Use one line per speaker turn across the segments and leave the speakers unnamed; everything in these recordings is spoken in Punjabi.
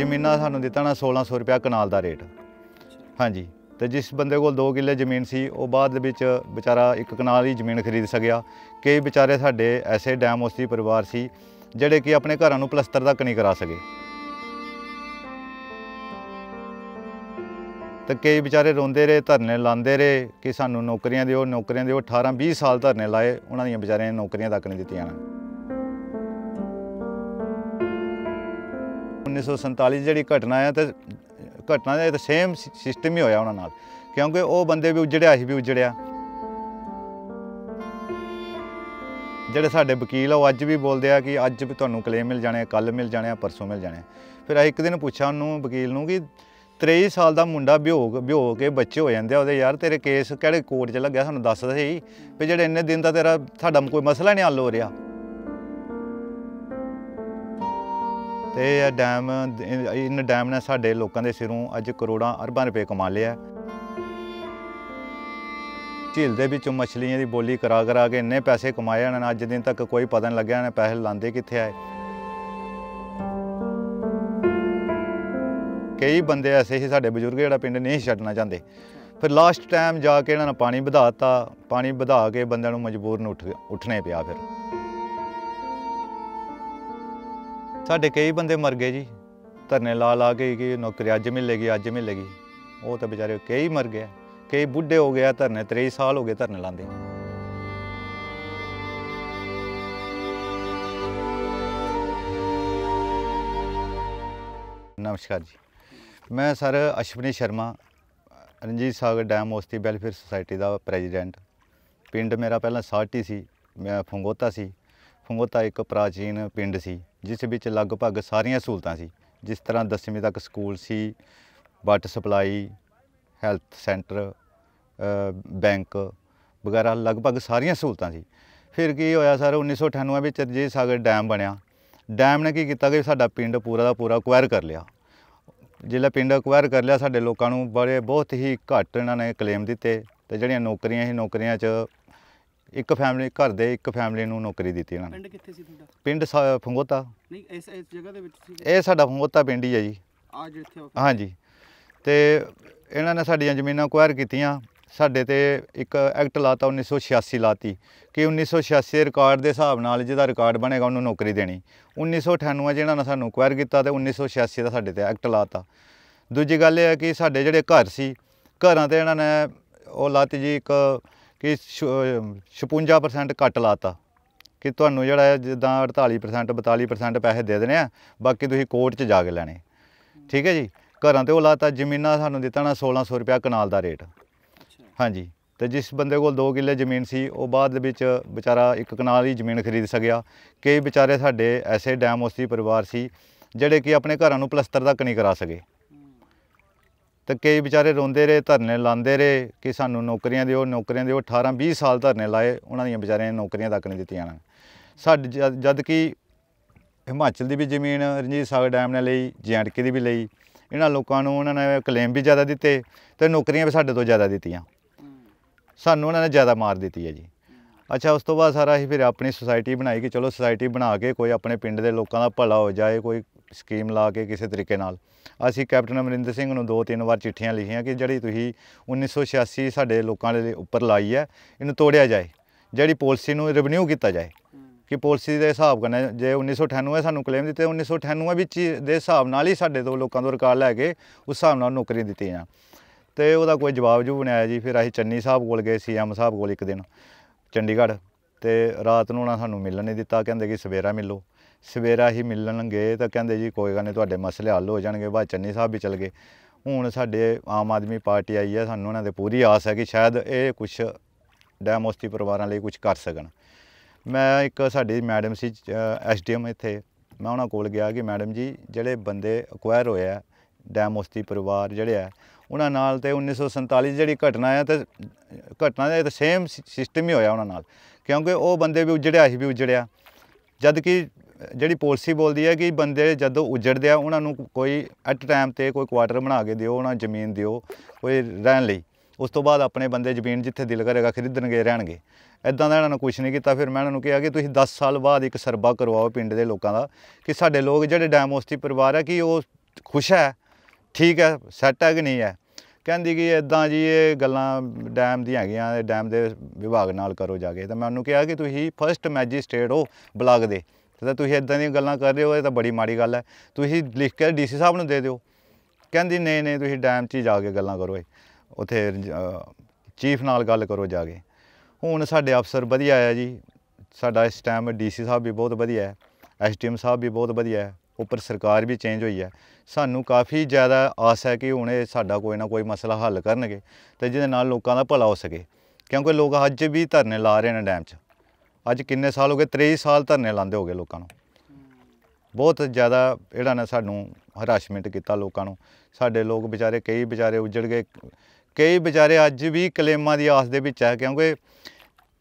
ਜ਼ਮੀਨਾਂ ਸਾਨੂੰ ਦਿੱਤਾ ਨਾ 1600 ਰੁਪਿਆ ਕਨਾਲ ਦਾ ਰੇਟ ਹਾਂਜੀ ਤੇ ਜਿਸ ਬੰਦੇ ਕੋਲ 2 ਕਿੱਲੇ ਜ਼ਮੀਨ ਸੀ ਉਹ ਬਾਅਦ ਦੇ ਵਿੱਚ ਵਿਚਾਰਾ ਇੱਕ ਕਨਾਲ ਹੀ ਜ਼ਮੀਨ ਖਰੀਦ ਸਕਿਆ ਕਈ ਵਿਚਾਰੇ ਸਾਡੇ ਐਸੇ ਡੈਮ ਉਸਤੀ ਪਰਿਵਾਰ ਸੀ ਜਿਹੜੇ ਕਿ ਆਪਣੇ ਘਰਾਂ ਨੂੰ ਪਲਸਤਰ ਤੱਕ ਨਹੀਂ ਕਰਾ ਸਕੇ ਤੇ ਕਈ ਵਿਚਾਰੇ ਰੋਂਦੇ ਰਹੇ ਧਰਨੇ ਲਾਉਂਦੇ ਰਹੇ ਕਿ ਸਾਨੂੰ ਨੌਕਰੀਆਂ ਦਿਓ ਨੌਕਰੀਆਂ ਦਿਓ 18 20 ਸਾਲ ਧਰਨੇ ਲਾਏ ਉਹਨਾਂ ਦੀਆਂ ਵਿਚਾਰਿਆਂ ਨੌਕਰੀਆਂ ਤੱਕ ਨਹੀਂ ਦਿੱਤੀਆਂ 1947 ਜਿਹੜੀ ਘਟਨਾ ਆ ਤੇ ਘਟਨਾ ਦਾ ਸੇਮ ਸਿਸਟਮ ਹੀ ਹੋਇਆ ਉਹਨਾਂ ਨਾਲ ਕਿਉਂਕਿ ਉਹ ਬੰਦੇ ਵੀ ਉਜੜਿਆ ਸੀ ਵੀ ਉਜੜਿਆ ਜਿਹੜੇ ਸਾਡੇ ਵਕੀਲ ਆ ਉਹ ਅੱਜ ਵੀ ਬੋਲਦੇ ਆ ਕਿ ਅੱਜ ਵੀ ਤੁਹਾਨੂੰ ਕਲੇਮ ਮਿਲ ਜਾਣੇ ਕੱਲ ਮਿਲ ਜਾਣੇ ਪਰਸੋਂ ਮਿਲ ਜਾਣੇ ਫਿਰ ਅਸੀਂ ਇੱਕ ਦਿਨ ਪੁੱਛਿਆ ਉਹਨੂੰ ਵਕੀਲ ਨੂੰ ਕਿ 23 ਸਾਲ ਦਾ ਮੁੰਡਾ ਵਿਹੋਗ ਵਿਹੋ ਕੇ ਬੱਚੇ ਹੋ ਜਾਂਦੇ ਆ ਉਹਦੇ ਯਾਰ ਤੇਰੇ ਕੇਸ ਕਿਹੜੇ ਕੋਰਟ 'ਚ ਲੱਗਿਆ ਸਾਨੂੰ ਦੱਸਦਾ ਸੀ ਵੀ ਜਿਹੜੇ ਇੰਨੇ ਦਿਨ ਦਾ ਤੇਰਾ ਸਾਡਾ ਕੋਈ ਮਸਲਾ ਨਹੀਂ ਹੱਲ ਹੋ ਰਿਹਾ ਤੇ ਇਹ ਡੈਮ ਇਨ ਡੈਮ ਨੇ ਸਾਡੇ ਲੋਕਾਂ ਦੇ ਸਿਰੋਂ ਅੱਜ ਕਰੋੜਾਂ ਅਰਬਾਂ ਰੁਪਏ ਕਮਾ ਲਿਆ ਝੀਲ ਦੇ ਵਿੱਚ ਮਛਲੀਆਂ ਦੀ ਬੋਲੀ ਕਰਾ ਕਰਾ ਕੇ ਇੰਨੇ ਪੈਸੇ ਕਮਾਏ ਹਨ ਅੱਜ ਦਿਨ ਤੱਕ ਕੋਈ ਪਤਾ ਨਹੀਂ ਲੱਗਿਆ ਨੇ ਪੈਸੇ ਲਾਂਦੇ ਕਿੱਥੇ ਆਏ ਕਈ ਬੰਦੇ ਐਸੇ ਹੀ ਸਾਡੇ ਬਜ਼ੁਰਗ ਜਿਹੜਾ ਪਿੰਡ ਨਹੀਂ ਛੱਡਣਾ ਚਾਹੁੰਦੇ ਫਿਰ ਲਾਸਟ ਟਾਈਮ ਜਾ ਕੇ ਇਹਨਾਂ ਨੇ ਪਾਣੀ ਵਧਾਤਾ ਪਾਣੀ ਵਧਾ ਕੇ ਬੰਦਿਆਂ ਨੂੰ ਮਜਬੂਰ ਨੂੰ ਉੱਠਣੇ ਪਿਆ ਫਿਰ ਸਾਡੇ ਕਈ ਬੰਦੇ ਮਰ ਗਏ ਜੀ ਧਰਨੇ ਲਾ ਲਾ ਕੇ ਕਿ ਨੌਕਰੀ ਅੱਜ ਮਿਲੇਗੀ ਅੱਜ ਮਿਲੇਗੀ ਉਹ ਤਾਂ ਵਿਚਾਰੇ ਕਈ ਮਰ ਗਏ ਕਈ ਬੁੱਢੇ ਹੋ ਗਏ ਧਰਨੇ 23 ਸਾਲ ਹੋ ਗਏ ਧਰਨੇ ਲਾਉਂਦੇ ਨਮਸਕਾਰ ਜੀ ਮੈਂ ਸਰ ਅਸ਼ਵਨੀ ਸ਼ਰਮਾ ਰਣਜੀਤ ਸਾਗਰ ਡੈਮ ਹੋਸਤੀ ਵੈਲਫੇਅਰ ਸੁਸਾਇਟੀ ਦਾ ਪ੍ਰੈਜ਼ੀਡੈਂਟ ਪਿੰਡ ਮੇਰਾ ਪਹਿਲਾਂ ਸਾਟੀ ਸੀ ਮੈਂ ਫੰਗੋਤਾ ਸੀ ਫੰਗੋਤਾ ਇੱਕ ਪ੍ਰਾਚੀਨ ਪਿੰਡ ਸੀ ਜਿਸ ਵਿੱਚ ਲਗਭਗ ਸਾਰੀਆਂ ਸਹੂਲਤਾਂ ਸੀ ਜਿਸ ਤਰ੍ਹਾਂ 10ਵੀਂ ਤੱਕ ਸਕੂਲ ਸੀ water supply health centre bank ਵਗੈਰਾ ਲਗਭਗ ਸਾਰੀਆਂ ਸਹੂਲਤਾਂ ਸੀ ਫਿਰ ਕੀ ਹੋਇਆ ਸਰ 1998 ਵਿੱਚ ਜੇ ਸਾਗਰ ਡੈਮ ਬਣਿਆ ਡੈਮ ਨੇ ਕੀ ਕੀਤਾ ਕਿ ਸਾਡਾ ਪਿੰਡ ਪੂਰਾ ਦਾ ਪੂਰਾ ਅਕਵਾਇਰ ਕਰ ਲਿਆ ਜਿਹੜਾ ਪਿੰਡ ਅਕਵਾਇਰ ਕਰ ਲਿਆ ਸਾਡੇ ਲੋਕਾਂ ਨੂੰ ਬੜੇ ਬਹੁਤ ਹੀ ਘੱਟ ਇਹਨਾਂ ਨੇ ਕਲੇਮ ਦਿੱਤੇ ਤੇ ਜਿਹੜੀਆਂ ਨੌਕਰੀਆਂ ਸੀ ਨੌਕਰੀਆਂ 'ਚ ਇੱਕ ਫੈਮਿਲੀ ਘਰ ਦੇ ਇੱਕ ਫੈਮਿਲੀ ਨੂੰ ਨੌਕਰੀ ਦਿੱਤੀ ਇਹਨਾਂ ਨੇ ਪਿੰਡ ਕਿੱਥੇ ਸੀ ਤੁਹਾਡਾ ਪਿੰਡ ਫੰਗੋਤਾ ਨਹੀਂ ਇਸ ਇਸ ਜਗ੍ਹਾ ਦੇ ਵਿੱਚ ਸੀ ਇਹ ਸਾਡਾ ਫੰਗੋਤਾ ਪਿੰਡ ਹੀ ਹੈ ਜੀ ਆ ਜਿੱਥੇ ਹਾਂਜੀ ਤੇ ਇਹਨਾਂ ਨੇ ਸਾਡੀਆਂ ਜ਼ਮੀਨਾਂ ਕੁਆਇਰ ਕੀਤੀਆਂ ਸਾਡੇ ਤੇ ਇੱਕ ਐਕਟ ਲਾਤਾ 1986 ਲਾਤੀ ਕਿ 1986 ਰਿਕਾਰਡ ਦੇ ਹਿਸਾਬ ਨਾਲ ਜਿਹਦਾ ਰਿਕਾਰਡ ਬਣੇਗਾ ਉਹਨੂੰ ਨੌਕਰੀ ਦੇਣੀ 1998 ਜਿਹਨਾਂ ਨੇ ਸਾਨੂੰ ਕੁਆਇਰ ਕੀਤਾ ਤੇ 1986 ਦਾ ਸਾਡੇ ਤੇ ਐਕਟ ਲਾਤਾ ਦੂਜੀ ਗੱਲ ਇਹ ਹੈ ਕਿ ਸਾਡੇ ਜਿਹੜੇ ਘਰ ਸੀ ਘਰਾਂ ਤੇ ਇਹਨਾਂ ਨੇ ਉਹ ਲਾਤੀ ਜੀ ਇੱਕ ਕਿ 56% ਕੱਟ ਲਾਤਾ ਕਿ ਤੁਹਾਨੂੰ ਜਿਹੜਾ ਜਿੱਦਾਂ 48% 42% ਪੈਸੇ ਦੇ ਦੇਣੇ ਆ ਬਾਕੀ ਤੁਸੀਂ ਕੋਰਟ 'ਚ ਜਾ ਕੇ ਲੈਣੇ ਠੀਕ ਹੈ ਜੀ ਘਰਾਂ ਤੇ ਉਹ ਲਾਤਾ ਜ਼ਮੀਨਾਂ ਸਾਨੂੰ ਦਿੱਤਾ ਨਾ 1600 ਰੁਪਿਆ ਕਨਾਲ ਦਾ ਰੇਟ ਹਾਂਜੀ ਤੇ ਜਿਸ ਬੰਦੇ ਕੋਲ 2 ਕਿੱਲੇ ਜ਼ਮੀਨ ਸੀ ਉਹ ਬਾਅਦ ਦੇ ਵਿੱਚ ਵਿਚਾਰਾ ਇੱਕ ਕਨਾਲ ਦੀ ਜ਼ਮੀਨ ਖਰੀਦ ਸਕਿਆ ਕਈ ਵਿਚਾਰੇ ਸਾਡੇ ਐਸੇ ਡੈਮ ਉਸੀ ਪਰਿਵਾਰ ਸੀ ਜਿਹੜੇ ਕਿ ਆਪਣੇ ਘਰਾਂ ਨੂੰ ਪਲਸਤਰ ਤੱਕ ਨਹੀਂ ਕਰਾ ਸਕੇ ਤੇ ਕਈ ਵਿਚਾਰੇ ਰੋਂਦੇ ਰਹੇ ਧਰਨੇ ਲਾਉਂਦੇ ਰਹੇ ਕਿ ਸਾਨੂੰ ਨੌਕਰੀਆਂ ਦਿਓ ਨੌਕਰੀਆਂ ਦਿਓ 18 20 ਸਾਲ ਧਰਨੇ ਲਾਏ ਉਹਨਾਂ ਦੀਆਂ ਵਿਚਾਰਿਆਂ ਨੇ ਨੌਕਰੀਆਂ ਤੱਕ ਨਹੀਂ ਦਿੱਤੀਆਂ ਸਾਡੇ ਜਦ ਕਿ ਹਿਮਾਚਲ ਦੀ ਵੀ ਜ਼ਮੀਨ ਰਣਜੀਤ ਸਾਗਰ ਡੈਮ ਨੇ ਲਈ ਜੈਂਟਕੇ ਦੀ ਵੀ ਲਈ ਇਹਨਾਂ ਲੋਕਾਂ ਨੂੰ ਉਹਨਾਂ ਨੇ ਕਲੇਮ ਵੀ ਜ਼ਿਆਦਾ ਦਿੱਤੇ ਤੇ ਨੌਕਰੀਆਂ ਵੀ ਸਾਡੇ ਤੋਂ ਜ਼ਿਆਦਾ ਦਿੱਤੀਆਂ ਸਾਨੂੰ ਉਹਨਾਂ ਨੇ ਜ਼ਿਆਦਾ ਮਾਰ ਦਿੱਤੀ ਹੈ ਜੀ ਅੱਛਾ ਉਸ ਤੋਂ ਬਾਅਦ ਸਾਰਾ ਅਸੀਂ ਫਿਰ ਆਪਣੀ ਸੁਸਾਇਟੀ ਬਣਾਈ ਕਿ ਚਲੋ ਸੁਸਾਇਟੀ ਬਣਾ ਕੇ ਕੋਈ ਆਪਣੇ ਪਿੰਡ ਦੇ ਲੋਕਾਂ ਦਾ ਭਲਾ ਹੋ ਜਾਏ ਕੋਈ ਸਕੀਮ ਲਾ ਕੇ ਕਿਸੇ ਤਰੀਕੇ ਨਾਲ ਅਸੀਂ ਕੈਪਟਨ ਅਮਰਿੰਦਰ ਸਿੰਘ ਨੂੰ ਦੋ ਤਿੰਨ ਵਾਰ ਚਿੱਠੀਆਂ ਲਿਖੀਆਂ ਕਿ ਜਿਹੜੀ ਤੁਸੀਂ 1986 ਸਾਡੇ ਲੋਕਾਂ ਦੇ ਉੱਪਰ ਲਾਈ ਹੈ ਇਹਨੂੰ ਤੋੜਿਆ ਜਾਏ ਜਿਹੜੀ ਪਾਲਿਸੀ ਨੂੰ ਰਿਵਨਿਊ ਕੀਤਾ ਜਾਏ ਕਿ ਪਾਲਿਸੀ ਦੇ ਹਿਸਾਬ ਨਾਲ ਜੇ 1998 ਸਾਨੂੰ ਕਲੇਮ ਦਿੱਤੇ 1998 ਵਿੱਚ ਦੇ ਹਿਸਾਬ ਨਾਲ ਹੀ ਸਾਡੇ ਦੋ ਲੋਕਾਂ ਤੋਂ ਰਿਕਾਰਡ ਲੈ ਕੇ ਉਸ ਹਿਸਾਬ ਨਾਲ ਨੌਕਰੀ ਦਿੱਤੀ ਜਾਂ ਤੇ ਉਹਦਾ ਕੋਈ ਜਵਾਬ ਜੂ ਬਣਾਇਆ ਜੀ ਫਿਰ ਅਸੀਂ ਚੰਨੀ ਸਾਹਿਬ ਕੋਲ ਗਏ ਸੀਐਮ ਸਾਹਿਬ ਕੋਲ ਇੱਕ ਦਿਨ ਚੰਡੀਗੜ੍ਹ ਤੇ ਰਾਤ ਨੂੰ ਉਹਨਾਂ ਸਾਨੂੰ ਮਿਲਣ ਨਹੀਂ ਦਿੱਤਾ ਕਹਿੰਦੇ ਕਿ ਸਵੇਰਾ ਮਿਲੋ ਸਵੇਰਾ ਹੀ ਮਿਲਣ ਗਏ ਤਾਂ ਕਹਿੰਦੇ ਜੀ ਕੋਈ ਗੱਲ ਨਹੀਂ ਤੁਹਾਡੇ ਮਸਲੇ ਹੱਲ ਹੋ ਜਾਣਗੇ ਬਾਅਦ ਚੰਨੀ ਸਾਹਿਬ ਵੀ ਚਲ ਗਏ ਹੁਣ ਸਾਡੇ ਆਮ ਆਦਮੀ ਪਾਰਟੀ ਆਈ ਹੈ ਸਾਨੂੰ ਉਹਨਾਂ ਦੇ ਪੂਰੀ ਆਸ ਹੈ ਕਿ ਸ਼ਾਇਦ ਇਹ ਕੁਝ ਡੈਮੋਸਤੀ ਪਰਿਵਾਰਾਂ ਲਈ ਕੁਝ ਕਰ ਸਕਣ ਮੈਂ ਇੱਕ ਸਾਡੀ ਮੈਡਮ ਸੀ ਐਸਡੀਐਮ ਇੱਥੇ ਮੈਂ ਉਹਨਾਂ ਕੋਲ ਗਿਆ ਕਿ ਮੈਡਮ ਜੀ ਜਿਹੜੇ ਬੰਦੇ ਅਕਵਾਇਰ ਹੋਇਆ ਡੈਮੋਸਤੀ ਪਰਿਵਾਰ ਜਿਹੜੇ ਆ ਉਹਨਾਂ ਨਾਲ ਤੇ 1947 ਜਿਹੜੀ ਘਟਨਾ ਆ ਤੇ ਘਟਨਾ ਦਾ ਤਾਂ ਸੇਮ ਸਿਸਟਮ ਹੀ ਹੋਇਆ ਉਹਨਾਂ ਨਾਲ ਕਿਉਂਕਿ ਉਹ ਬੰਦੇ ਵੀ ਉਜੜਿਆ ਸੀ ਵੀ ਉਜੜਿਆ ਜਦ ਕਿ ਜਿਹੜੀ ਪਾਲਿਸੀ ਬੋਲਦੀ ਹੈ ਕਿ ਬੰਦੇ ਜਦੋਂ ਉਜੜਦੇ ਆ ਉਹਨਾਂ ਨੂੰ ਕੋਈ ਐਟ ਟਾਈਮ ਤੇ ਕੋਈ ਕੁਆਟਰ ਬਣਾ ਕੇ ਦਿਓ ਉਹਨਾਂ ਜ਼ਮੀਨ ਦਿਓ ਕੋਈ ਰਹਿਣ ਲਈ ਉਸ ਤੋਂ ਬਾਅਦ ਆਪਣੇ ਬੰਦੇ ਜ਼ਮੀਨ ਜਿੱਥੇ ਦਿਲ ਕਰੇਗਾ ਖਰੀਦਣਗੇ ਰਹਿਣਗੇ ਇਦਾਂ ਦਾ ਇਹਨਾਂ ਨੂੰ ਕੁਝ ਨਹੀਂ ਕੀਤਾ ਫਿਰ ਮੈਂ ਇਹਨਾਂ ਨੂੰ ਕਿਹਾ ਕਿ ਤੁਸੀਂ 10 ਸਾਲ ਬਾਅਦ ਇੱਕ ਸਰਵਾ ਕਰਵਾਓ ਪਿੰਡ ਦੇ ਲੋਕਾਂ ਦਾ ਕਿ ਸਾਡੇ ਲੋਕ ਜਿਹੜੇ ਡੈਮੋਸਟੀ ਪਰਿਵਾਰ ਹੈ ਕਿ ਉਹ ਖੁਸ਼ ਹੈ ਠੀਕ ਹੈ ਸੈਟ ਹੈ ਕਿ ਨਹੀਂ ਹੈ ਕਹਿੰਦੀ ਕਿ ਇਦਾਂ ਜੀ ਇਹ ਗੱਲਾਂ ਡੈਮ ਦੀਆਂ ਹੈਗੀਆਂ ਡੈਮ ਦੇ ਵਿਭਾਗ ਨਾਲ ਕਰੋ ਜਾ ਕੇ ਤਾਂ ਮੈਂ ਉਹਨੂੰ ਕਿਹਾ ਕਿ ਤੁਸੀਂ ਫਰਸਟ ਮੈਜਿਸਟ੍ਰੇਟ ਹੋ ਬਲਾਕ ਦੇ ਤੇ ਤੁਸੀਂ ਇਦਾਂ ਦੀਆਂ ਗੱਲਾਂ ਕਰ ਰਹੇ ਹੋ ਇਹ ਤਾਂ ਬੜੀ ਮਾੜੀ ਗੱਲ ਹੈ ਤੁਸੀਂ ਲਿਖ ਕੇ ਡੀਸੀ ਸਾਹਿਬ ਨੂੰ ਦੇ ਦਿਓ ਕਹਿੰਦੀ ਨਹੀਂ ਨਹੀਂ ਤੁਸੀਂ ਡੈਮ 'ਚ ਜਾ ਕੇ ਗੱਲਾਂ ਕਰੋ ਉੱਥੇ ਚੀਫ ਨਾਲ ਗੱਲ ਕਰੋ ਜਾ ਕੇ ਹੁਣ ਸਾਡੇ ਅਫਸਰ ਵਧੀਆ ਆ ਜੀ ਸਾਡਾ ਇਸ ਟਾਈਮ ਡੀਸੀ ਸਾਹਿਬ ਵੀ ਬਹੁਤ ਵਧੀਆ ਹੈ ਐਸਟੀਐਮ ਸਾਹਿਬ ਵੀ ਬਹੁਤ ਵਧੀਆ ਹੈ ਉੱਪਰ ਸਰਕਾਰ ਵੀ ਚੇਂਜ ਹੋਈ ਹੈ ਸਾਨੂੰ ਕਾਫੀ ਜ਼ਿਆਦਾ ਆਸ ਹੈ ਕਿ ਹੁਣ ਇਹ ਸਾਡਾ ਕੋਈ ਨਾ ਕੋਈ ਮਸਲਾ ਹੱਲ ਕਰਨਗੇ ਤੇ ਜਿਹਦੇ ਨਾਲ ਲੋਕਾਂ ਦਾ ਭਲਾ ਹੋ ਸਕੇ ਕਿਉਂਕਿ ਲੋਕ ਅੱਜ ਵੀ ਧਰਨੇ ਲਾ ਰਹੇ ਨੇ ਡੈਮ 'ਚ ਅੱਜ ਕਿੰਨੇ ਸਾਲ ਹੋ ਗਏ 23 ਸਾਲ ਧਰਨੇ ਲਾਉਂਦੇ ਹੋਗੇ ਲੋਕਾਂ ਨੂੰ ਬਹੁਤ ਜ਼ਿਆਦਾ ਜਿਹੜਾ ਨਾ ਸਾਨੂੰ ਹਰਾਸ਼ਮੈਂਟ ਕੀਤਾ ਲੋਕਾਂ ਨੂੰ ਸਾਡੇ ਲੋਕ ਵਿਚਾਰੇ ਕਈ ਵਿਚਾਰੇ ਉਜੜ ਗਏ ਕਈ ਵਿਚਾਰੇ ਅੱਜ ਵੀ ਕਲੇਮਾਂ ਦੀ ਆਸ ਦੇ ਵਿੱਚ ਹੈ ਕਿਉਂਕਿ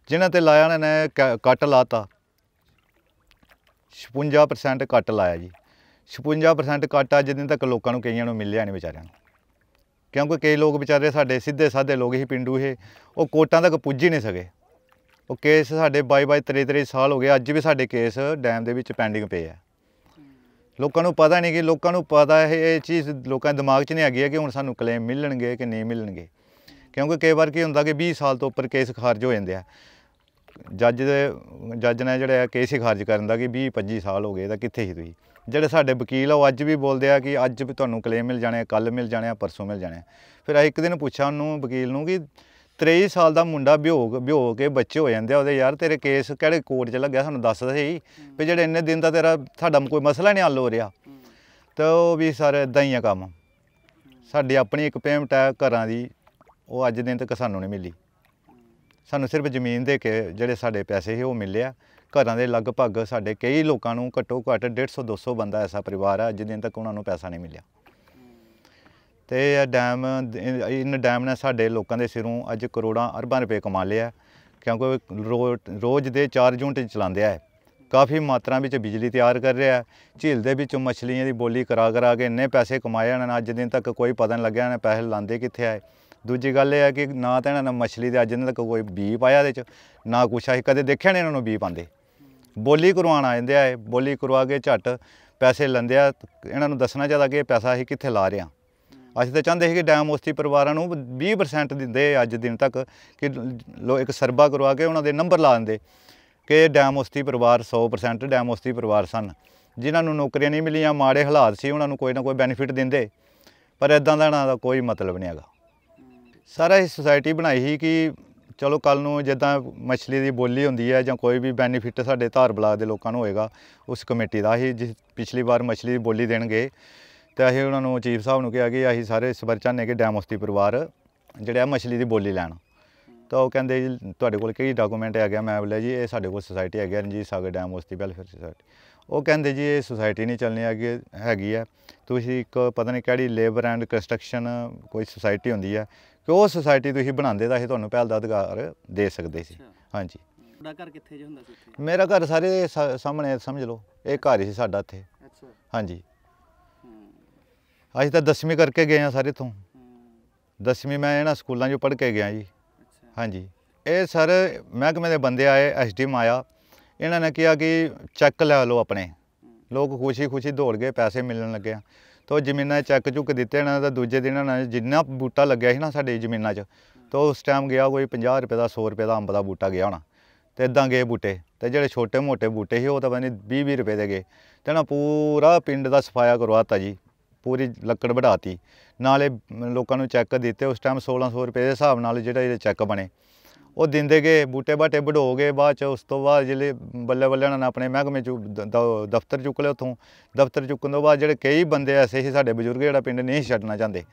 ਜਿਨ੍ਹਾਂ ਤੇ ਲਾਇਆ ਨੇ ਕੱਟ ਲਾਤਾ 56% ਕੱਟ ਲਾਇਆ ਜੀ 56% ਕੱਟ ਅੱਜ ਦਿਨ ਤੱਕ ਲੋਕਾਂ ਨੂੰ ਕਈਆਂ ਨੂੰ ਮਿਲਿਆ ਨਹੀਂ ਵਿਚਾਰਿਆਂ ਨੂੰ ਕਿਉਂਕਿ ਕਈ ਲੋਕ ਵਿਚਾਰੇ ਸਾਡੇ ਸਿੱਧੇ ਸਾਦੇ ਲੋਕ ਹੀ ਪਿੰਡੂ ਇਹ ਉਹ ਕੋਟਾਂ ਤੱਕ ਪੁੱਜ ਹੀ ਨਹੀਂ ਸਕੇ ਉਹ ਕੇਸ ਸਾਡੇ 22 ਬਾਈ 33 23 ਸਾਲ ਹੋ ਗਏ ਅੱਜ ਵੀ ਸਾਡੇ ਕੇਸ ਡੈਮ ਦੇ ਵਿੱਚ ਪੈਂਡਿੰਗ ਪਏ ਆ ਲੋਕਾਂ ਨੂੰ ਪਤਾ ਨਹੀਂ ਕਿ ਲੋਕਾਂ ਨੂੰ ਪਤਾ ਇਹ ਇਹ ਚੀਜ਼ ਲੋਕਾਂ ਦੇ ਦਿਮਾਗ 'ਚ ਨਹੀਂ ਗਈ ਕਿ ਹੁਣ ਸਾਨੂੰ ਕਲੇਮ ਮਿਲਣਗੇ ਕਿ ਨਹੀਂ ਮਿਲਣਗੇ ਕਿਉਂਕਿ ਕਈ ਵਾਰ ਕੀ ਹੁੰਦਾ ਕਿ 20 ਸਾਲ ਤੋਂ ਉੱਪਰ ਕੇਸ ਖਾਰਜ ਹੋ ਜਾਂਦੇ ਆ ਜੱਜ ਦੇ ਜੱਜ ਨੇ ਜਿਹੜਾ ਕੇਸ ਹੀ ਖਾਰਜ ਕਰਨ ਦਾ ਕਿ 20 25 ਸਾਲ ਹੋ ਗਏ ਤਾਂ ਕਿੱਥੇ ਸੀ ਤੁਸੀਂ ਜਿਹੜੇ ਸਾਡੇ ਵਕੀਲ ਆ ਉਹ ਅੱਜ ਵੀ ਬੋਲਦੇ ਆ ਕਿ ਅੱਜ ਵੀ ਤੁਹਾਨੂੰ ਕਲੇਮ ਮਿਲ ਜਾਣੇ ਕੱਲ ਮਿਲ ਜਾਣੇ ਪਰਸੋਂ ਮਿਲ ਜਾਣੇ ਫਿਰ ਆ ਇੱਕ ਦਿਨ ਪੁੱਛਿਆ ਉਹਨੂੰ ਵਕੀਲ ਨੂੰ ਕਿ 23 ਸਾਲ ਦਾ ਮੁੰਡਾ ਵਿਹੋਗ ਵਿਹੋ ਕੇ ਬੱਚੇ ਹੋ ਜਾਂਦੇ ਆ ਉਹਦੇ ਯਾਰ ਤੇਰੇ ਕੇਸ ਕਿਹੜੇ ਕੋਰਟ 'ਚ ਲੱਗਿਆ ਸਾਨੂੰ ਦੱਸ ਸੀ ਵੀ ਜਿਹੜੇ ਇੰਨੇ ਦਿਨ ਦਾ ਤੇਰਾ ਸਾਡਾ ਕੋਈ ਮਸਲਾ ਨਹੀਂ ਹੱਲ ਹੋ ਰਿਹਾ ਤਾਂ ਉਹ ਵੀ ਸਾਰੇ ਇਦਾਂ ਹੀ ਆ ਕੰਮ ਸਾਡੀ ਆਪਣੀ ਇੱਕ ਪੇਮੈਂਟ ਹੈ ਘਰਾਂ ਦੀ ਉਹ ਅੱਜ ਦਿਨ ਤੱਕ ਸਾਨੂੰ ਨਹੀਂ ਮਿਲੀ ਸਾਨੂੰ ਸਿਰਫ ਜ਼ਮੀਨ ਦੇ ਕੇ ਜਿਹੜੇ ਸਾਡੇ ਪੈਸੇ ਸੀ ਉਹ ਮਿਲਿਆ ਘਰਾਂ ਦੇ ਲਗਭਗ ਸਾਡੇ ਕਈ ਲੋਕਾਂ ਨੂੰ ਘੱਟੋ ਘੱਟ 150 200 ਬੰਦਾ ਐਸਾ ਪਰਿਵਾਰ ਆ ਅੱਜ ਦਿਨ ਤੱਕ ਉਹਨਾਂ ਨੂੰ ਪੈਸਾ ਨਹੀਂ ਮਿਲਿਆ ਤੇ ਇਹ ਡੈਮ ਇਨ ਡੈਮ ਨੇ ਸਾਡੇ ਲੋਕਾਂ ਦੇ ਸਿਰੋਂ ਅੱਜ ਕਰੋੜਾਂ ਅਰਬਾਂ ਰੁਪਏ ਕਮਾ ਲਿਆ ਕਿਉਂਕਿ ਰੋਜ਼ ਦੇ 4 ਯੂਨਿਟ ਚਲਾਉਂਦੇ ਆ ਕਾਫੀ ਮਾਤਰਾ ਵਿੱਚ ਬਿਜਲੀ ਤਿਆਰ ਕਰ ਰਿਹਾ ਝੀਲ ਦੇ ਵਿੱਚੋਂ ਮੱਛਲੀਆਂ ਦੀ ਬੋਲੀ ਕਰਾ ਕਰਾ ਕੇ ਇੰਨੇ ਪੈਸੇ ਕਮਾਏ ਹਨ ਅੱਜ ਦਿਨ ਤੱਕ ਕੋਈ ਪਤਾ ਨਹੀਂ ਲੱਗਿਆ ਨਾ ਪੈਸੇ ਲਾਂਦੇ ਕਿੱਥੇ ਆਏ ਦੂਜੀ ਗੱਲ ਇਹ ਹੈ ਕਿ ਨਾ ਤਾਂ ਇਹਨਾਂ ਨੇ ਮੱਛਲੀ ਦੇ ਅੱਜ ਦਿਨ ਤੱਕ ਕੋਈ ਬੀ ਪਾਇਆ ਦੇ ਚ ਨਾ ਕੁਛ ਅਸੀਂ ਕਦੇ ਦੇਖਿਆ ਨਹੀਂ ਇਹਨਾਂ ਨੂੰ ਬੀ ਪਾਉਂਦੇ ਬੋਲੀ ਕਰਵਾਉਣ ਆ ਜਾਂਦੇ ਆ ਬੋਲੀ ਕਰਵਾ ਕੇ ਝਟ ਪੈਸੇ ਲੰਦਿਆ ਇਹਨਾਂ ਨੂੰ ਦੱਸਣਾ ਚਾਹਦਾ ਕਿ ਇਹ ਪੈਸਾ ਇਹ ਕਿੱਥੇ ਲਾ ਰਿਹਾ ਅਸੀਂ ਤਾਂ ਚਾਹੁੰਦੇ ਸੀ ਕਿ ਡੈਮ ਉਸਤੀ ਪਰਿਵਾਰਾਂ ਨੂੰ 20% ਦਿੰਦੇ ਅੱਜ ਦਿਨ ਤੱਕ ਕਿ ਲੋ ਇੱਕ ਸਰਬਾ ਕਰਵਾ ਕੇ ਉਹਨਾਂ ਦੇ ਨੰਬਰ ਲਾ ਦਿੰਦੇ ਕਿ ਡੈਮ ਉਸਤੀ ਪਰਿਵਾਰ 100% ਡੈਮ ਉਸਤੀ ਪਰਿਵਾਰ ਸਨ ਜਿਨ੍ਹਾਂ ਨੂੰ ਨੌਕਰੀਆਂ ਨਹੀਂ ਮਿਲੀਆਂ ਮਾੜੇ ਹਾਲਾਤ ਸੀ ਉਹਨਾਂ ਨੂੰ ਕੋਈ ਨਾ ਕੋਈ ਬੈਨੀਫਿਟ ਦਿੰਦੇ ਪਰ ਇਦਾਂ ਦਾ ਨਾ ਦਾ ਕੋਈ ਮਤਲਬ ਨਹੀਂ ਹੈਗਾ ਸਾਰਾ ਇਹ ਸੁਸਾਇਟੀ ਬਣਾਈ ਸੀ ਕਿ ਚਲੋ ਕੱਲ ਨੂੰ ਜਿੱਦਾਂ ਮਛਲੀ ਦੀ ਬੋਲੀ ਹੁੰਦੀ ਹੈ ਜਾਂ ਕੋਈ ਵੀ ਬੈਨੀਫਿਟ ਸਾਡੇ ਧਾਰ ਬਲਾਕ ਦੇ ਲੋਕਾਂ ਨੂੰ ਹੋਏਗਾ ਉਸ ਕਮੇਟੀ ਦਾ ਹੀ ਜਿਸ ਪਿਛਲੀ ਵਾਰ ਮਛਲੀ ਦੀ ਬੋਲੀ ਦੇਣਗੇ ਤੇ ਅਸੀਂ ਉਹਨਾਂ ਨੂੰ ਚੀਫ ਸਾਹਿਬ ਨੂੰ ਕਿਹਾ ਕਿ ਅਸੀਂ ਸਾਰੇ ਇਸ ਨੇ ਕਿ ਡੈਮੋਸਤੀ ਪਰਿਵਾਰ ਜਿਹੜਾ ਮਛਲੀ ਦੀ ਬੋਲੀ ਲੈਣ ਤਾਂ ਉਹ ਕਹਿੰਦੇ ਜੀ ਤੁਹਾਡੇ ਕੋਲ ਕਿਹੜੀ ਡਾਕੂਮੈਂਟ ਆ ਗਿਆ ਮੈਂ ਬੋਲਿਆ ਜੀ ਇਹ ਸਾਡੇ ਕੋਲ ਸੁਸਾਇਟੀ ਗਿਆ ਜੀ ਸਾਗਰ ਡੈਮ ਵਸਤੀ ਵੈਲਫੇਅਰ ਸੁਸਾਇਟੀ ਉਹ ਕਹਿੰਦੇ ਜੀ ਇਹ ਸੁਸਾਇਟੀ ਨਹੀਂ ਚੱਲਣੀ ਕਿ ਹੈਗੀ ਆ ਤੁਸੀਂ ਇੱਕ ਪਤਾ ਨਹੀਂ ਕਿਹੜੀ ਲੇਬਰ ਐਂਡ ਕੰਸਟਰਕਸ਼ਨ ਕੋਈ ਸੁਸਾਇਟੀ ਹੁੰਦੀ ਆ ਕਿ ਉਹ ਸੁਸਾਇਟੀ ਤੁਸੀਂ ਬਣਾਉਂਦੇ ਤਾਂ ਅਸੀਂ ਤੁਹਾਨੂੰ ਪਹਿਲ ਦਾ ਅਧਿਕਾਰ ਦੇ ਸਕਦੇ ਸੀ ਹਾਂਜੀ ਤੁਹਾਡਾ ਘਰ ਕਿੱਥੇ ਜੇ ਹੁੰਦਾ ਸੀ ਮੇਰਾ ਘਰ ਸਾਰੇ ਸਾਹਮਣੇ ਸਮਝ ਲਓ ਇਹ ਘਰ ਹੀ ਸੀ ਸਾਡਾ ਇੱਥੇ ਅੱਛਾ ਹਾਂਜੀ ਅਸੀਂ ਤਾਂ 10ਵੀਂ ਕਰਕੇ ਗਏ ਆ ਸਾਰੇ ਤੋਂ 10ਵੀਂ ਮੈਂ ਇਹਨਾਂ ਸਕੂਲਾਂ 'ਚੋਂ ਪੜ੍ਹ ਕੇ ਗਿਆ ਜੀ ਹਾਂਜੀ ਇਹ ਸਰ ਮਹਿਕਮੇ ਦੇ ਬੰਦੇ ਆਏ ਐਸਡੀ ਆਇਆ ਇਹਨਾਂ ਨੇ ਕਿਹਾ ਕਿ ਚੈੱਕ ਲੈ ਲਓ ਆਪਣੇ ਲੋਕ ਖੁਸ਼ੀ-ਖੁਸ਼ੀ ਦੌੜ ਗਏ ਪੈਸੇ ਮਿਲਣ ਲੱਗੇ ਤਾਂ ਤੋ ਜ਼ਮੀਨਾਂ ਚੱਕ ਚੁੱਕ ਦਿੱਤੇ ਇਹਨਾਂ ਦਾ ਦੂਜੇ ਦਿਨ ਇਹਨਾਂ ਨੇ ਜਿੰਨਾ ਬੂਟਾ ਲੱਗਿਆ ਸੀ ਨਾ ਸਾਡੇ ਜ਼ਮੀਨਾਂ 'ਚ ਤੋ ਉਸ ਟਾਈਮ ਗਿਆ ਕੋਈ 50 ਰੁਪਏ ਦਾ 100 ਰੁਪਏ ਦਾ ਅੰਬ ਦਾ ਬੂਟਾ ਗਿਆ ਹੋਣਾ ਤੇ ਇਦਾਂ ਗਏ ਬੂਟੇ ਤੇ ਜਿਹੜੇ ਛੋਟੇ ਮੋਟੇ ਬੂਟੇ ਸੀ ਉਹ ਤਾਂ ਬਣੇ 20 20 ਰੁਪਏ ਦੇ ਗਏ ਤੇ ਨਾ ਪੂਰਾ ਪਿੰਡ ਦਾ ਸਫਾਇਆ ਕਰਵਾਤਾ ਜੀ ਪੂਰੀ ਲੱਕੜ ਵਧਾਤੀ ਨਾਲੇ ਲੋਕਾਂ ਨੂੰ ਚੈੱਕ ਦਿੱਤੇ ਉਸ ਟਾਈਮ 1600 ਰੁਪਏ ਦੇ ਹਿਸਾਬ ਨਾਲ ਜਿਹੜਾ ਇਹ ਚੈੱਕ ਬਣੇ ਉਹ ਦਿੰਦੇ ਗਏ ਬੂਟੇ ਬਾਟੇ ਵਢੋਗੇ ਬਾਅਦ ਚ ਉਸ ਤੋਂ ਬਾਅਦ ਜਿਹੜੇ ਬੱਲੇ ਬੱਲੇ ਨਾਲ ਆਪਣੇ ਮਹਿਕਮੇ ਚ ਦਫ਼ਤਰ ਚੁੱਕ ਲਿਆ ਉਥੋਂ ਦਫ਼ਤਰ ਚੁੱਕਣ ਤੋਂ ਬਾਅਦ ਜਿਹੜੇ ਕਈ ਬੰਦੇ ਐਸੇ ਸੀ ਸਾਡੇ ਬਜ਼ੁਰਗ ਜਿਹੜਾ ਪਿੰਡ ਨਹੀਂ ਛੱਡਣਾ ਚਾਹੁੰਦੇ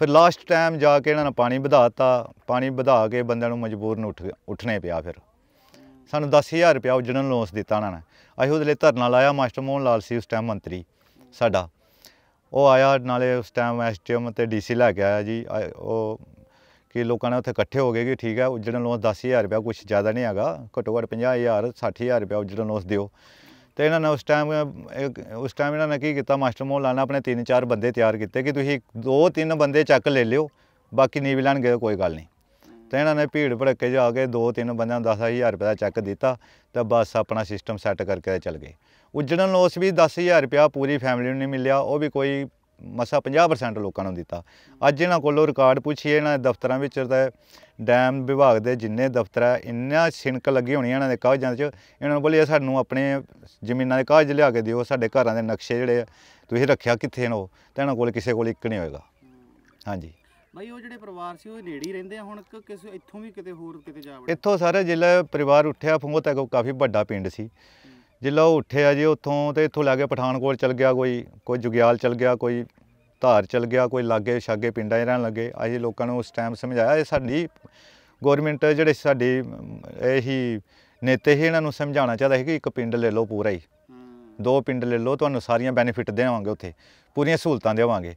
ਫਿਰ ਲਾਸਟ ਟਾਈਮ ਜਾ ਕੇ ਇਹਨਾਂ ਨੇ ਪਾਣੀ ਵਧਾਤਾ ਪਾਣੀ ਵਧਾ ਕੇ ਬੰਦਿਆਂ ਨੂੰ ਮਜਬੂਰ ਨੂੰ ਉੱਠ ਉੱਠਣੇ ਪਿਆ ਫਿਰ ਸਾਨੂੰ 10000 ਰੁਪਇਆ ਜਨਰਲ ਲੋਸ ਦਿੱਤਾ ਉਹਨਾਂ ਨੇ ਅਸੀਂ ਉਹਦੇ ਲਈ ਧਰਨਾ ਲਾਇਆ ਮਾਸਟਰ ਮੋਹਨ ਲਾਲ ਸੀ ਉਸ ਟਾਈਮ ਮੰਤਰੀ ਸਾਡਾ ਉਹ ਆਇਆ ਨਾਲੇ ਉਸ ਟਾਈਮ ਐਸਟੀਐਮ ਤੇ ਡੀਸੀ ਲੈ ਕੇ ਆਇਆ ਜੀ ਉਹ ਕਿ ਲੋਕਾਂ ਨੇ ਉੱਥੇ ਇਕੱਠੇ ਹੋ ਗਏ ਕਿ ਠੀਕ ਹੈ ਉਜੜਨ ਲੋਸ 10000 ਰੁਪਏ ਕੁਝ ਜ਼ਿਆਦਾ ਨਹੀਂ ਹੈਗਾ ਘੱਟੋ ਘੱਟ 50000 60000 ਰੁਪਇਆ ਉਜੜਨ ਲੋਸ ਦਿਓ ਤੇ ਇਹਨਾਂ ਨੇ ਉਸ ਟਾਈਮ ਉਸ ਟਾਈਮ ਇਹਨਾਂ ਨੇ ਕੀ ਕੀਤਾ ਮਾਸਟਰ ਮੌਲਾਨਾ ਆਪਣੇ 3-4 ਬੰਦੇ ਤਿਆਰ ਕੀਤੇ ਕਿ ਤੁਸੀਂ 2-3 ਬੰਦੇ ਚੱਕ ਲੈ ਲਿਓ ਬਾਕੀ ਨਹੀਂ ਵੀ ਲੈਣਗੇ ਕੋਈ ਗੱਲ ਨਹੀਂ ਤੇ ਇਹਨਾਂ ਨੇ ਭੀੜ ਕੇ ਜਾ ਕੇ 2-3 ਬੰਦਿਆਂ ਨੂੰ 10000 ਰੁਪਏ ਦਾ ਚੱਕ ਦਿੱਤਾ ਤੇ ਬਸ ਆਪਣਾ ਸਿਸਟਮ ਸੈੱਟ ਕਰਕੇ ਚੱਲ ਗਏ ਉਜੜਨ ਲੋਸ ਵੀ 10000 ਰੁਪਿਆ ਪੂਰੀ ਫੈਮਿਲੀ ਨੂੰ ਨਹੀਂ ਮਿਲਿਆ ਉਹ ਵੀ ਕੋਈ ਮਸਾ 50% ਲੋਕਾਂ ਨੂੰ ਦਿੱਤਾ ਅੱਜ ਇਹਨਾਂ ਕੋਲੋਂ ਰਿਕਾਰਡ ਪੁੱਛੀਏ ਇਹਨਾਂ ਦੇ ਦਫ਼ਤਰਾਂ ਵਿੱਚ ਤਾਂ ਡੈਮ ਵਿਭਾਗ ਦੇ ਜਿੰਨੇ ਦਫ਼ਤਰ ਹੈ ਇੰਨਾ ਛਿਣਕ ਲੱਗੀ ਹੋਣੀ ਇਹਨਾਂ ਦੇ ਕਾਗਜ਼ਾਂ 'ਚ ਇਹਨਾਂ ਨੂੰ ਬੋਲੇ ਸਾਨੂੰ ਆਪਣੇ ਜ਼ਮੀਨਾਂ ਦੇ ਕਾਗਜ਼ ਲਿਆ ਕੇ ਦਿਓ ਸਾਡੇ ਘਰਾਂ ਦੇ ਨਕਸ਼ੇ ਜਿਹੜੇ ਤੁਸੀਂ ਰੱਖਿਆ ਕਿੱਥੇ ਨੇ ਉਹ ਤੇ ਇਹਨਾਂ ਕੋਲ ਕਿਸੇ ਕੋਲ ਇੱਕ ਨਹੀਂ ਹੋਏਗਾ ਹਾਂਜੀ ਬਾਈ ਉਹ ਜਿਹੜੇ ਪਰਿਵਾਰ ਸੀ ਉਹ ਨੇੜੇ ਹੀ ਰਹਿੰਦੇ ਆ ਹੁਣ ਕਿਸੇ ਇੱਥੋਂ ਵੀ ਕਿਤੇ ਹੋਰ ਕਿਤੇ ਜਾ ਵੜੇ ਇੱਥੋਂ ਸਾਰੇ ਜ਼ਿਲ੍ਹਾ ਪਰਿਵਾਰ ਉੱਠਿਆ ਫੰਗੋ ਤੱਕ ਕਾਫੀ ਵੱਡਾ ਪਿੰਡ ਸੀ ਜਿੱਲਾ ਉਹ ਉੱਠਿਆ ਜੀ ਉੱਥੋਂ ਤੇ ਇੱਥੋਂ ਲੱਗੇ ਪਠਾਨਕੋਟ ਚਲ ਗਿਆ ਕੋਈ ਕੋਈ ਜੁਗਿਆਲ ਚਲ ਗਿਆ ਕੋਈ ਧਾਰ ਚਲ ਗਿਆ ਕੋਈ ਲਾਗੇ ਛਾਗੇ ਪਿੰਡਾਂ 'ਚ ਰਹਿਣ ਲੱਗੇ ਅਸੀਂ ਲੋਕਾਂ ਨੂੰ ਉਸ ਟਾਈਮ ਸਮਝਾਇਆ ਇਹ ਸਾਡੀ ਗਵਰਨਮੈਂਟ ਜਿਹੜੇ ਸਾਡੀ ਇਹੀ ਨੇਤੇ ਹੀ ਇਹਨਾਂ ਨੂੰ ਸਮਝਾਉਣਾ ਚਾਹਦਾ ਹੈ ਕਿ ਇੱਕ ਪਿੰਡ ਲੈ ਲਓ ਪੂਰਾ ਹੀ ਦੋ ਪਿੰਡ ਲੈ ਲਓ ਤੁਹਾਨੂੰ ਸਾਰੀਆਂ ਬੈਨੀਫਿਟ ਦੇਵਾਂਗੇ ਉੱਥੇ ਪੂਰੀਆਂ ਸਹੂਲਤਾਂ ਦੇਵਾਂਗੇ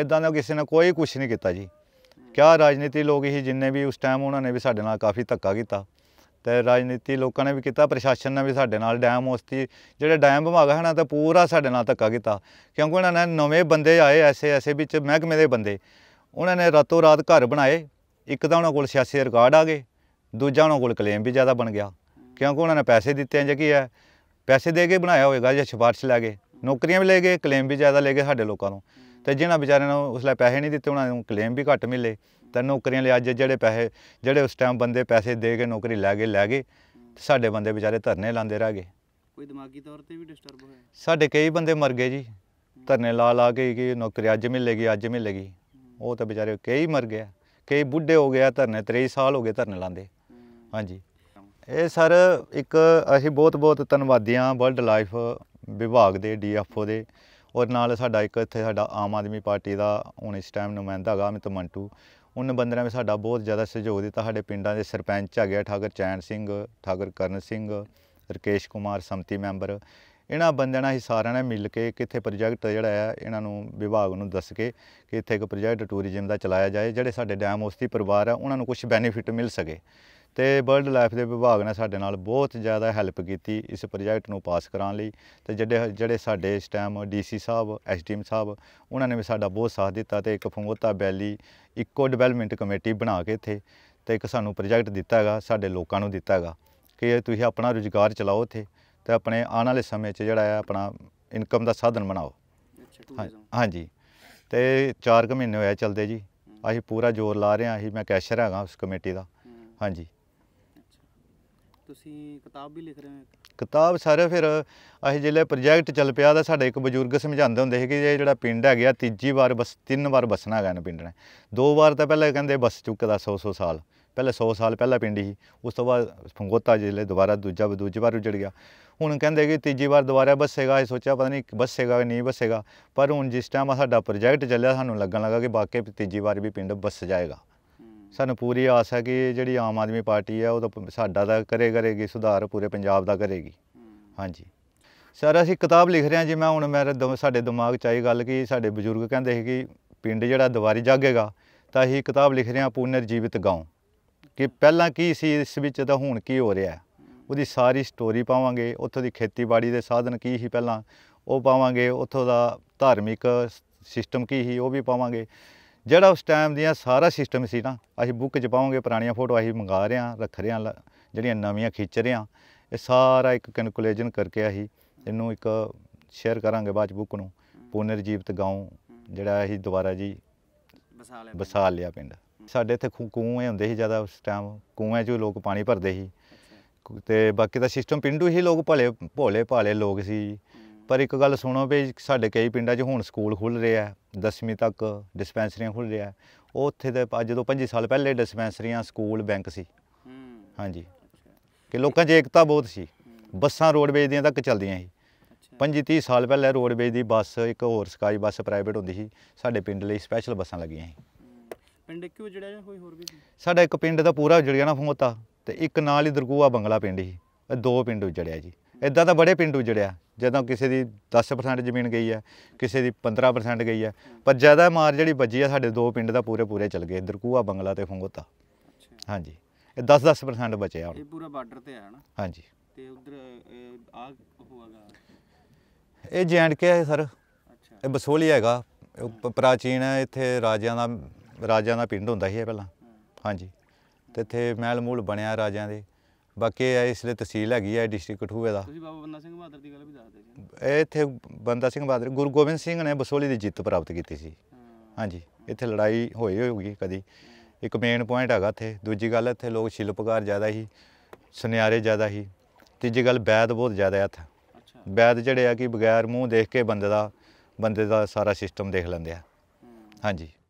ਇਦਾਂ ਦਾ ਕਿਸੇ ਨੇ ਕੋਈ ਕੁਝ ਨਹੀਂ ਕੀਤਾ ਜੀ ਕਿਆ ਰਾਜਨੀਤੀ ਲੋਕ ਹੀ ਜਿੰਨੇ ਵੀ ਉਸ ਟਾਈਮ ਉਹਨਾਂ ਨੇ ਵੀ ਸਾਡੇ ਨਾਲ ਕਾਫੀ ਧੱਕਾ ਕੀਤਾ ਤੇ ਰਾਜਨੀਤੀ ਲੋਕਾਂ ਨੇ ਵੀ ਕੀਤਾ ਪ੍ਰਸ਼ਾਸਨ ਨੇ ਵੀ ਸਾਡੇ ਨਾਲ ਡੈਮ ਉਸਤੀ ਜਿਹੜੇ ਡੈਮ ਵਿਭਾਗ ਹਨ ਤਾਂ ਪੂਰਾ ਸਾਡੇ ਨਾਲ ਧੱਕਾ ਕੀਤਾ ਕਿਉਂਕਿ ਉਹਨਾਂ ਨੇ ਨਵੇਂ ਬੰਦੇ ਆਏ ਐਸੇ ਐਸੇ ਵਿੱਚ ਮਹਿਕਮੇ ਦੇ ਬੰਦੇ ਉਹਨਾਂ ਨੇ ਰਾਤੋਂ ਰਾਤ ਘਰ ਬਣਾਏ ਇੱਕ ਤਾਂ ਉਹਨਾਂ ਕੋਲ ਸਿਆਸੀ ਰਿਕਾਰਡ ਆ ਗਏ ਦੂਜਾ ਉਹਨਾਂ ਕੋਲ ਕਲੇਮ ਵੀ ਜ਼ਿਆਦਾ ਬਣ ਗਿਆ ਕਿਉਂਕਿ ਉਹਨਾਂ ਨੇ ਪੈਸੇ ਦਿੱਤੇ ਜਾਂ ਕੀ ਹੈ ਪੈਸੇ ਦੇ ਕੇ ਬਣਾਇਆ ਹੋਏਗਾ ਜਾਂ ਸਿਫਾਰਿਸ਼ ਲੈ ਕੇ ਨੌਕਰੀਆਂ ਵੀ ਲੈ ਗਏ ਕਲੇਮ ਵੀ ਜ਼ਿਆਦਾ ਲੈ ਗਏ ਸਾਡੇ ਲੋਕਾਂ ਨੂੰ ਤੇ ਜਿਹਨਾਂ ਵਿਚਾਰਿਆਂ ਨੂੰ ਉਸਲੇ ਪੈਸੇ ਨਹੀਂ ਦਿੱਤੇ ਉਹਨਾਂ ਨੂੰ ਕਲੇਮ ਵੀ ਘੱਟ ਮਿਲੇ ਤੇ ਨੌਕਰੀਆਂ ਲਈ ਅੱਜ ਜਿਹੜੇ ਪੈਸੇ ਜਿਹੜੇ ਉਸ ਟਾਈਮ ਬੰਦੇ ਪੈਸੇ ਦੇ ਕੇ ਨੌਕਰੀ ਲੈ ਗਏ ਲੈ ਗਏ ਸਾਡੇ ਬੰਦੇ ਵਿਚਾਰੇ ਧਰਨੇ ਲਾਉਂਦੇ ਰਹਿ ਗਏ ਕੋਈ ਦਿਮਾਗੀ ਤੌਰ ਤੇ ਵੀ ਡਿਸਟਰਬ ਹੋਇਆ ਸਾਡੇ ਕਈ ਬੰਦੇ ਮਰ ਗਏ ਜੀ ਧਰਨੇ ਲਾ ਲਾ ਕੇ ਕਿ ਨੌਕਰੀ ਅੱਜ ਮਿਲੇਗੀ ਅੱਜ ਮਿਲੇਗੀ ਉਹ ਤਾਂ ਵਿਚਾਰੇ ਕਈ ਮਰ ਗਏ ਕਈ ਬੁੱਢੇ ਹੋ ਗਏ ਧਰਨੇ 23 ਸਾਲ ਹੋ ਗਏ ਧਰਨੇ ਲਾਉਂਦੇ ਹਾਂਜੀ ਇਹ ਸਰ ਇੱਕ ਅਸੀਂ ਬਹੁਤ ਬਹੁਤ ਧੰਨਵਾਦੀਆਂ ਵਰਲਡ ਲਾਈਫ ਵਿਭਾਗ ਦੇ ਡੀਐਫਓ ਦੇ ਔਰ ਨਾਲ ਸਾਡਾ ਇੱਕ ਇੱਥੇ ਸਾਡਾ ਆਮ ਆਦਮੀ ਪਾਰਟੀ ਦਾ ਹੁਣ ਇਸ ਟਾਈਮ ਨੁਮਾਇੰਦਾ ਹੈਗਾ ਮਿਤ ਮੰਟੂ ਉਹਨਾਂ ਬੰਦਰਾਂ ਵਿੱਚ ਸਾਡਾ ਬਹੁਤ ਜ਼ਿਆਦਾ ਸਹਿਯੋਗ ਦਿੱਤਾ ਸਾਡੇ ਪਿੰਡਾਂ ਦੇ ਸਰਪੰਚ ਆ ਗਿਆ ਠਾਕਰ ਚੈਨ ਸਿੰਘ ਠਾਕਰ ਕਰਨ ਸਿੰਘ ਰਕੇਸ਼ ਕੁਮਾਰ ਸੰਮਤੀ ਮੈਂਬਰ ਇਹਨਾਂ ਬੰਦਿਆਂ ਨਾਲ ਹੀ ਸਾਰਿਆਂ ਨੇ ਮਿਲ ਕੇ ਕਿੱਥੇ ਪ੍ਰੋਜੈਕਟ ਜਿਹੜਾ ਹੈ ਇਹਨਾਂ ਨੂੰ ਵਿਭਾਗ ਨੂੰ ਦੱਸ ਕੇ ਕਿ ਇੱਥੇ ਇੱਕ ਪ੍ਰੋਜੈਕਟ ਟੂਰਿਜ਼ਮ ਦਾ ਚਲਾਇਆ ਜਾਏ ਜਿਹੜੇ ਸਾਡੇ ਡੈਮ ਉਸਤੀ ਪਰਿਵਾਰ ਆ ਉਹਨਾਂ ਨੂੰ ਕੁਝ ਬੈਨੀਫਿਟ ਮਿਲ ਸਕੇ ਤੇ ਬਰਡ ਲਾਈਫ ਦੇ ਵਿਭਾਗ ਨੇ ਸਾਡੇ ਨਾਲ ਬਹੁਤ ਜ਼ਿਆਦਾ ਹੈਲਪ ਕੀਤੀ ਇਸ ਪ੍ਰੋਜੈਕਟ ਨੂੰ ਪਾਸ ਕਰਾਉਣ ਲਈ ਤੇ ਜਿਹੜੇ ਜਿਹੜੇ ਸਾਡੇ ਇਸ ਟਾਈਮ ਡੀਸੀ ਸਾਹਿਬ ਐਸਡੀਐਮ ਸਾਹਿਬ ਉਹਨਾਂ ਨੇ ਵੀ ਸਾਡਾ ਬਹੁਤ ਸਾਥ ਦਿੱਤਾ ਤੇ ਇੱਕ ਫੰਗੋਤਾ ਬੈਲੀ ਇਕੋ ਡਿਵੈਲਪਮੈਂਟ ਕਮੇਟੀ ਬਣਾ ਕੇ ਇੱਥੇ ਤੇ ਇੱਕ ਸਾਨੂੰ ਪ੍ਰੋਜੈਕਟ ਦਿੱਤਾ ਹੈਗਾ ਸਾਡੇ ਲੋਕਾਂ ਨੂੰ ਦਿੱਤਾ ਹੈਗਾ ਕਿ ਤੁਸੀਂ ਆਪਣਾ ਰੁਜ਼ਗਾਰ ਚਲਾਓ ਇੱਥੇ ਤੇ ਆਪਣੇ ਆਉਣ ਵਾਲੇ ਸਮੇਂ 'ਚ ਜਿਹੜਾ ਹੈ ਆਪਣਾ ਇਨਕਮ ਦਾ ਸਾਧਨ ਬਣਾਓ ਹਾਂਜੀ ਤੇ 4 ਕੁ ਮਹੀਨੇ ਹੋਇਆ ਚਲਦੇ ਜੀ ਅਸੀਂ ਪੂਰਾ ਜ਼ੋਰ ਲਾ ਰਹੇ ਹਾਂ ਅਸੀਂ ਮੈਂ ਕੈਸ਼ਰ ਹੈਗਾ ਉਸ ਕਮੇਟੀ ਦਾ ਹਾਂਜੀ ਤੁਸੀਂ ਕਿਤਾਬ ਵੀ ਲਿਖ ਰਹੇ ਹੋ ਕਿਤਾਬ ਸਾਰੇ ਫਿਰ ਇਹ ਜਿਹੜੇ ਪ੍ਰੋਜੈਕਟ ਚੱਲ ਪਿਆ ਦਾ ਸਾਡੇ ਇੱਕ ਬਜ਼ੁਰਗ ਸਮਝਾਉਂਦੇ ਹੁੰਦੇ ਸੀ ਕਿ ਇਹ ਜਿਹੜਾ ਪਿੰਡ ਹੈਗਾ ਤੀਜੀ ਵਾਰ ਬਸ ਤਿੰਨ ਵਾਰ ਬਸਣਾ ਹੈਗਾ ਨਾ ਪਿੰਡ ਨੇ ਦੋ ਵਾਰ ਤਾਂ ਪਹਿਲਾਂ ਕਹਿੰਦੇ ਬਸ ਚੁੱਕਦਾ 100 100 ਸਾਲ ਪਹਿਲੇ 100 ਸਾਲ ਪਹਿਲਾਂ ਪਿੰਡ ਸੀ ਉਸ ਤੋਂ ਬਾਅਦ ਫੰਗੋਤਾ ਜ਼ਿਲ੍ਹੇ ਦੁਬਾਰਾ ਦੂਜਾ ਦੂਜੀ ਵਾਰ ਉਜੜ ਗਿਆ ਹੁਣ ਕਹਿੰਦੇ ਕਿ ਤੀਜੀ ਵਾਰ ਦੁਬਾਰਾ ਬਸੇਗਾ ਇਹ ਸੋਚਿਆ ਪਤਾ ਨਹੀਂ ਬਸੇਗਾ ਨਹੀਂ ਬਸੇਗਾ ਪਰ ਹੁਣ ਜਿਸ ਟਾਈਮ ਸਾਡਾ ਪ੍ਰੋਜੈਕਟ ਚੱਲਿਆ ਸਾਨੂੰ ਲੱਗਣ ਲੱਗਾ ਕਿ ਵਾਕਈ ਤੀਜੀ ਵਾਰ ਵੀ ਪਿੰਡ ਬਸ ਜਾਏਗਾ ਸਾਨੂੰ ਪੂਰੀ ਆਸ ਹੈ ਕਿ ਜਿਹੜੀ ਆਮ ਆਦਮੀ ਪਾਰਟੀ ਹੈ ਉਹ ਤਾਂ ਸਾਡਾ ਦਾ ਕਰੇ ਕਰੇਗੀ ਸੁਧਾਰ ਪੂਰੇ ਪੰਜਾਬ ਦਾ ਕਰੇਗੀ ਹਾਂਜੀ ਸਰ ਅਸੀਂ ਕਿਤਾਬ ਲਿਖ ਰਹੇ ਹਾਂ ਜਿਵੇਂ ਹੁਣ ਮੇਰੇ ਸਾਡੇ ਦਿਮਾਗ 'ਚ ਆਈ ਗੱਲ ਕਿ ਸਾਡੇ ਬਜ਼ੁਰਗ ਕਹਿੰਦੇ ਸੀ ਕਿ ਪਿੰਡ ਜਿਹੜਾ ਦੁਬਾਰੀ ਜਾਗੇਗਾ ਤਾਂ ਅਸੀਂ ਕਿਤਾਬ ਲਿਖ ਰਹੇ ਹਾਂ ਪੂਨਰ ਜੀਵਿਤ ਗਾਉਂ ਕਿ ਪਹਿਲਾਂ ਕੀ ਸੀ ਇਸ ਵਿੱਚ ਤਾਂ ਹੁਣ ਕੀ ਹੋ ਰਿਹਾ ਉਹਦੀ ਸਾਰੀ ਸਟੋਰੀ ਪਾਵਾਂਗੇ ਉੱਥੋਂ ਦੀ ਖੇਤੀਬਾੜੀ ਦੇ ਸਾਧਨ ਕੀ ਸੀ ਪਹਿਲਾਂ ਉਹ ਪਾਵਾਂਗੇ ਉੱਥੋਂ ਦਾ ਧਾਰਮਿਕ ਸਿਸਟਮ ਕੀ ਸੀ ਉਹ ਵੀ ਪਾਵਾਂਗੇ ਜਿਹੜਾ ਉਸ ਟਾਈਮ ਦੀਆਂ ਸਾਰਾ ਸਿਸਟਮ ਸੀ ਨਾ ਅਸੀਂ ਬੁੱਕ 'ਚ ਪਾਉਂਗੇ ਪੁਰਾਣੀਆਂ ਫੋਟੋ ਅਸੀਂ ਮੰਗਾ ਰਹੇ ਆ ਰੱਖ ਰਹੇ ਆ ਜਿਹੜੀਆਂ ਨਵੀਆਂ ਖਿੱਚ ਰਹੇ ਆ ਇਹ ਸਾਰਾ ਇੱਕ ਕੈਲਕੂਲੇਸ਼ਨ ਕਰਕੇ ਆਹੀ ਇਹਨੂੰ ਇੱਕ ਸ਼ੇਅਰ ਕਰਾਂਗੇ ਬਾਅਦ ਬੁੱਕ ਨੂੰ ਪੁਨਰ ਜੀਵਤ ਗਾਉਂ ਜਿਹੜਾ ਅਸੀਂ ਦੁਬਾਰਾ ਜੀ ਬਸਾ ਲਿਆ ਪਿੰਡ ਸਾਡੇ ਇੱਥੇ ਕੂਏ ਹੁੰਦੇ ਸੀ ਜ਼ਿਆਦਾ ਉਸ ਟਾਈਮ ਕੂਏ 'ਚੋਂ ਲੋਕ ਪਾਣੀ ਭਰਦੇ ਸੀ ਤੇ ਬਾਕੀ ਦਾ ਸਿਸਟਮ ਪਿੰਡੂ ਹੀ ਲੋਕ ਭਲੇ ਭੋਲੇ ਭਾਲੇ ਲੋਕ ਸੀ ਪਰ ਇੱਕ ਗੱਲ ਸੁਣੋ ਵੀ ਸਾਡੇ ਕਈ ਪਿੰਡਾਂ 'ਚ ਹੁਣ ਸਕੂਲ ਖੁੱਲ ਰਿਹਾ ਹੈ 10ਵੀਂ ਤੱਕ ਡਿਸਪੈਂਸਰੀਆਂ ਖੁੱਲ ਰਿਹਾ ਉਹ ਉੱਥੇ ਤੇ ਜਦੋਂ 25 ਸਾਲ ਪਹਿਲੇ ਡਿਸਪੈਂਸਰੀਆਂ ਸਕੂਲ ਬੈਂਕ ਸੀ ਹਾਂਜੀ ਕਿ ਲੋਕਾਂ 'ਚ ਏਕਤਾ ਬਹੁਤ ਸੀ ਬੱਸਾਂ ਰੋਡਵੇਜ ਦੀਆਂ ਤੱਕ ਚੱਲਦੀਆਂ ਸੀ 25-30 ਸਾਲ ਪਹਿਲੇ ਰੋਡਵੇਜ ਦੀ ਬੱਸ ਇੱਕ ਹੋਰ ਸਕਾਈ ਬੱਸ ਪ੍ਰਾਈਵੇਟ ਹੁੰਦੀ ਸੀ ਸਾਡੇ ਪਿੰਡ ਲਈ ਸਪੈਸ਼ਲ ਬੱਸਾਂ ਲੱਗੀਆਂ ਸੀ ਪਿੰਡ ਕਿਉਂ ਜੜਿਆ ਜਾਂ ਕੋਈ ਹੋਰ ਵੀ ਸੀ ਸਾਡਾ ਇੱਕ ਪਿੰਡ ਦਾ ਪੂਰਾ ਜੜਿਆ ਨਾ ਫੋਤਾ ਤੇ ਇੱਕ ਨਾਲ ਹੀ ਦਰਗੂਆ ਬੰਗਲਾ ਪਿੰਡ ਸੀ ਇਹ ਦੋ ਪਿੰਡ ਉਜੜਿਆ ਜੀ ਇਦਾਂ ਤਾਂ ਬੜੇ ਪਿੰਡ ਉਜੜਿਆ ਜਦੋਂ ਕਿਸੇ ਦੀ 10% ਜ਼ਮੀਨ ਗਈ ਹੈ ਕਿਸੇ ਦੀ 15% ਗਈ ਹੈ ਪਰ ਜ਼ਿਆਦਾ ਮਾਰ ਜਿਹੜੀ ਵੱਜੀ ਆ ਸਾਡੇ ਦੋ ਪਿੰਡ ਦਾ ਪੂਰੇ ਪੂਰੇ ਚਲ ਗਏ ਦਰਕੂਆ ਬੰਗਲਾ ਤੇ ਫੰਗੋਤਾ ਹਾਂਜੀ ਇਹ 10-10% ਬਚਿਆ ਹੁਣ ਇਹ ਪੂਰਾ ਬਾਰਡਰ ਤੇ ਆ ਨਾ ਹਾਂਜੀ ਤੇ ਉਧਰ ਆ ਹੋਗਾ ਇਹ ਜੈਂਡਕੇ ਹੈ ਸਰ ਅੱਛਾ ਇਹ ਬਸੋਲੀ ਹੈਗਾ ਪ੍ਰਾਚੀਨ ਹੈ ਇੱਥੇ ਰਾਜਿਆਂ ਦਾ ਰਾਜਿਆਂ ਦਾ ਪਿੰਡ ਹੁੰਦਾ ਸੀ ਇਹ ਪਹਿਲਾਂ ਹਾਂਜੀ ਤੇ ਇੱਥੇ ਮਹਿਲ ਮੂਲ ਬਣਿਆ ਰਾਜਿਆਂ ਦੇ ਬਾਕੀ ਆ ਇਸ ਲਈ ਤਹਿਸੀਲ ਹੈਗੀ ਹੈ ਡਿਸਟ੍ਰਿਕਟ ਕਠੂਏ ਦਾ ਤੁਸੀਂ ਬਾਬਾ ਬੰਦਾ ਸਿੰਘ ਬਹਾਦਰ ਦੀ ਗੱਲ ਵੀ ਦੱਸਦੇ ਸੀ ਇਹ ਇੱਥੇ ਬੰਦਾ ਸਿੰਘ ਬਹਾਦਰ ਗੁਰੂ ਗੋਬਿੰਦ ਸਿੰਘ ਨੇ ਬਸੋਲੀ ਦੀ ਜਿੱਤ ਪ੍ਰਾਪਤ ਕੀਤੀ ਸੀ ਹਾਂਜੀ ਇੱਥੇ ਲੜਾਈ ਹੋਈ ਹੋਊਗੀ ਕਦੀ ਇੱਕ ਮੇਨ ਪੁਆਇੰਟ ਹੈਗਾ ਇੱਥੇ ਦੂਜੀ ਗੱਲ ਇੱਥੇ ਲੋਕ ਸ਼ਿਲਪਕਾਰ ਜ਼ਿਆਦਾ ਹੀ ਸੁਨਿਆਰੇ ਜ਼ਿਆਦਾ ਹੀ ਤੀਜੀ ਗੱਲ ਬੈਦ ਬਹੁਤ ਜ਼ਿਆਦਾ ਆ ਇੱਥੇ ਬੈਦ ਜਿਹੜੇ ਆ ਕਿ ਬਗੈਰ ਮੂੰਹ ਦੇਖ ਕੇ ਬੰਦੇ ਦਾ ਬੰਦੇ ਦਾ ਸਾਰਾ ਸਿਸਟਮ ਦੇਖ ਲੈਂਦੇ ਆ ਹਾਂਜੀ